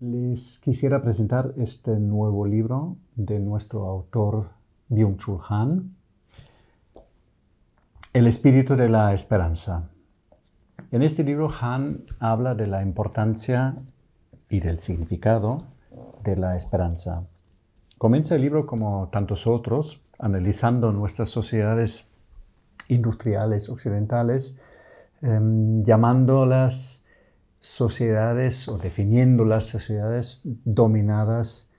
Les quisiera presentar este nuevo libro de nuestro autor Byung-Chul Han, El espíritu de la esperanza. En este libro Han habla de la importancia y del significado de la esperanza. Comienza el libro, como tantos otros, analizando nuestras sociedades industriales occidentales, em, llamándolas sociedades o definiendo las sociedades dominadas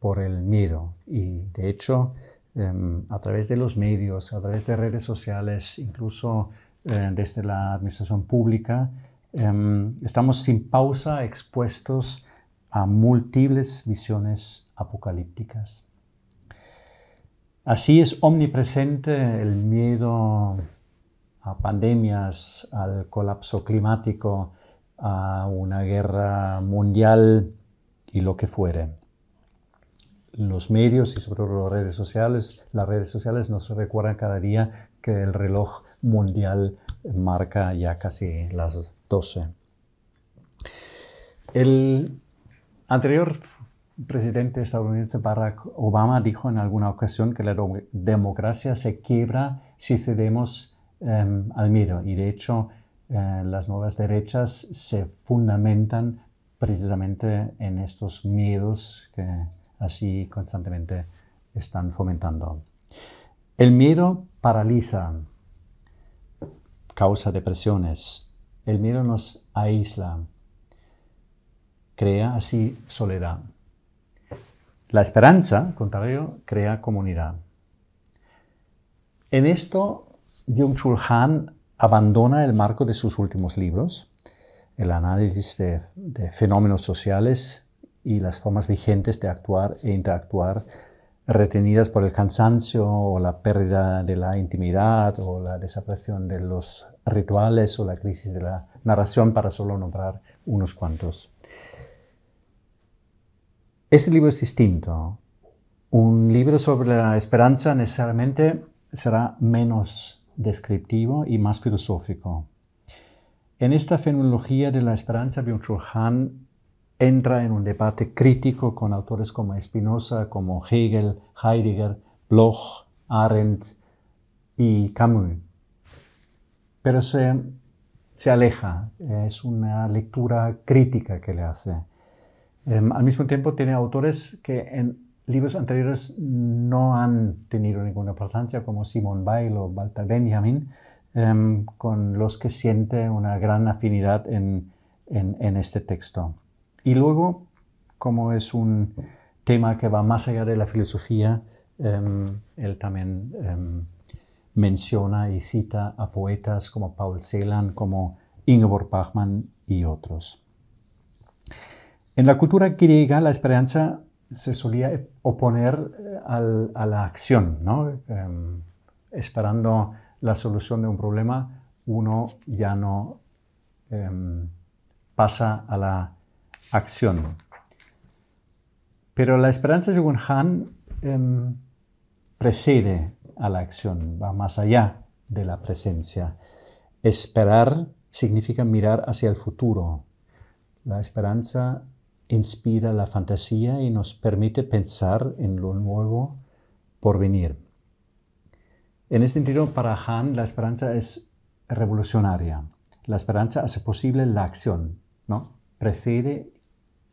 por el miedo. Y de hecho, em, a través de los medios, a través de redes sociales, incluso eh, desde la administración pública, em, estamos sin pausa expuestos a múltiples visiones apocalípticas. Así es omnipresente el miedo a pandemias, al colapso climático, a una guerra mundial y lo que fuere. Los medios y sobre todo las redes sociales, las redes sociales nos recuerdan cada día que el reloj mundial marca ya casi las 12. El anterior presidente estadounidense Barack Obama dijo en alguna ocasión que la democracia se quiebra si cedemos em, al miedo y de hecho eh, las nuevas derechas se fundamentan precisamente en estos miedos que así constantemente están fomentando. El miedo paraliza, causa depresiones. El miedo nos aísla, crea así soledad. La esperanza, contrario, crea comunidad. En esto, Byung-Chul Han abandona el marco de sus últimos libros, el análisis de, fenómenos sociales y las formas vigentes de actuar e interactuar retenidas por el cansancio o la pérdida de la intimidad o la desaparición de los rituales o la crisis de la narración, para solo nombrar unos cuantos. Este libro es distinto. Un libro sobre la esperanza necesariamente será menos descriptivo y más filosófico. En esta fenomenología de la esperanza, Byung-Chul entra en un debate crítico con autores como Spinoza, como Hegel, Heidegger, Bloch, Arendt y Camus. Pero se, aleja, es una lectura crítica que le hace. Em, al mismo tiempo tiene autores que en libros anteriores no han tenido ninguna importancia, como simón bail o Walter Benjamin, em, con los que siente una gran afinidad en, este texto. Y luego, como es un tema que va más allá de la filosofía, em, él también em, menciona y cita a poetas como Paul Celan, como Ingeborg Bachmann y otros. En la cultura griega, la esperanza se solía oponer eh, a la acción, ¿no? Em, esperando la solución de un problema, uno ya no em, pasa a la acción. Pero la esperanza, según Han, em, precede a la acción, va más allá de la presencia. Esperar significa mirar hacia el futuro. La esperanza inspira la fantasía y nos permite pensar en lo nuevo por venir. En este sentido, para Han, la esperanza es revolucionaria. La esperanza hace posible la acción, ¿no? Precede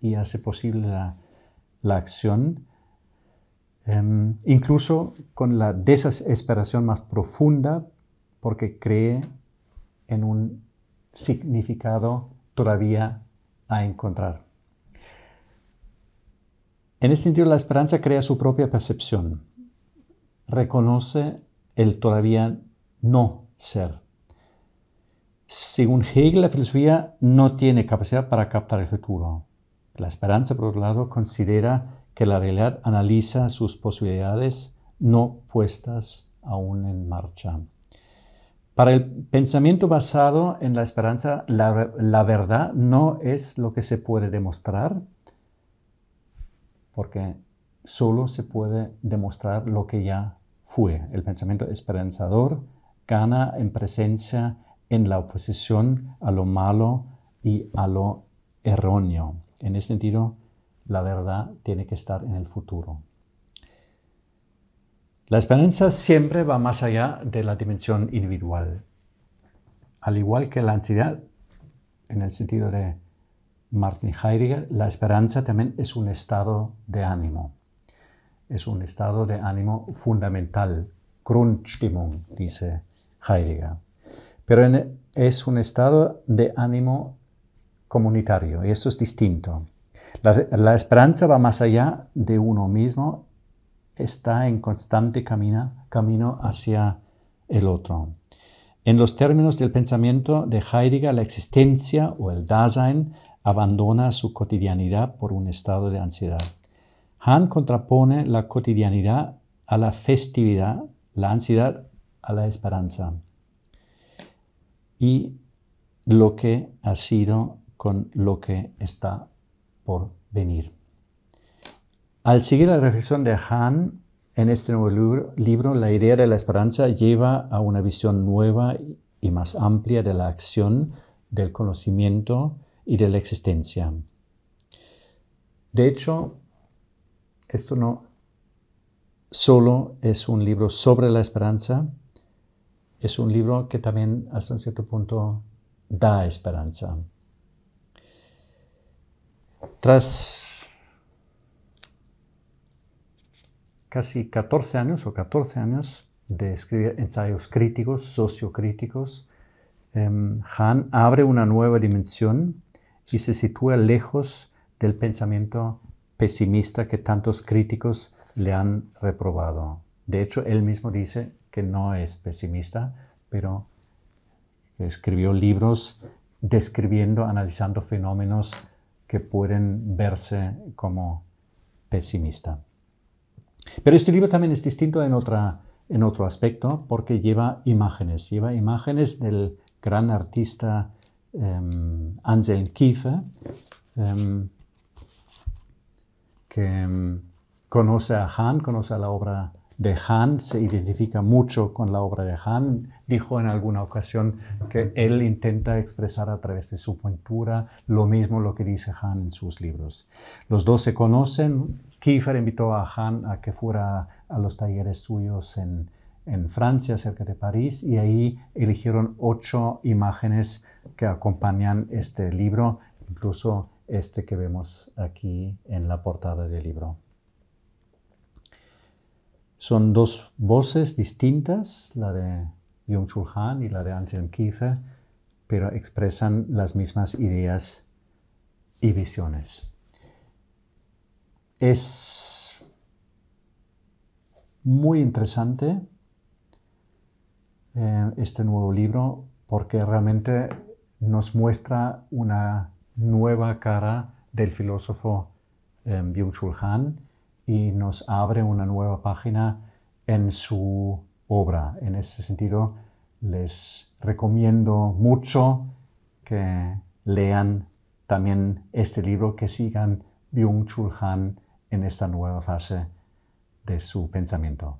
y hace posible la, acción, em, incluso con la desesperación más profunda, porque cree en un significado todavía a encontrar. En este sentido, la esperanza crea su propia percepción, reconoce el todavía no ser. Según Hegel, la filosofía no tiene capacidad para captar el futuro. La esperanza, por otro lado, considera que la realidad analiza sus posibilidades no puestas aún en marcha. Para el pensamiento basado en la esperanza, la verdad no es lo que se puede demostrar, porque solo se puede demostrar lo que ya fue. El pensamiento esperanzador gana en presencia en la oposición a lo malo y a lo erróneo. En ese sentido, la verdad tiene que estar en el futuro. La esperanza siempre va más allá de la dimensión individual. Al igual que la ansiedad, en el sentido de Martin Heidegger, la esperanza también es un estado de ánimo. Es un estado de ánimo fundamental, Grundstimmung, dice Heidegger. Pero e, es un estado de ánimo comunitario y eso es distinto. La, esperanza va más allá de uno mismo, está en constante camino hacia el otro. En los términos del pensamiento de Heidegger, la existencia o el Dasein abandona su cotidianidad por un estado de ansiedad. Han contrapone la cotidianidad a la festividad, la ansiedad a la esperanza y lo que ha sido con lo que está por venir. Al seguir la reflexión de Han, en este nuevo libro, la idea de la esperanza lleva a una visión nueva y más amplia de la acción, del conocimiento y de la existencia. De hecho, esto no solo es un libro sobre la esperanza, es un libro que también hasta un cierto punto da esperanza. Tras casi 14 años o 14 años de escribir ensayos críticos, sociocríticos, eh, abre una nueva dimensión y se sitúa lejos del pensamiento pesimista que tantos críticos le han reprobado. De hecho, él mismo dice que no es pesimista, pero escribió libros describiendo, analizando fenómenos que pueden verse como pesimista. Pero este libro también es distinto en, otra, en otro aspecto porque lleva imágenes, lleva imágenes del gran artista um, em, Kiefer, em, que em, conoce a Han, conoce a la obra de Han, se identifica mucho con la obra de Han. Dijo en alguna ocasión que él intenta expresar a través de su pintura lo mismo lo que dice Han en sus libros. Los dos se conocen, Kiefer invitó a Han a que fuera a los talleres suyos en, Francia, cerca de París, y ahí eligieron ocho imágenes que acompañan este libro, incluso este que vemos aquí en la portada del libro. Son dos voces distintas, la de jung chul y la de Anselm Kiefer, pero expresan las mismas ideas y visiones es muy interesante eh, este nuevo libro porque realmente nos muestra una nueva cara del filósofo eh, Byung-Chul Han y nos abre una nueva página en su obra. En ese sentido, les recomiendo mucho que lean también este libro, que sigan Byung-Chul Han en esta nueva fase de su pensamiento.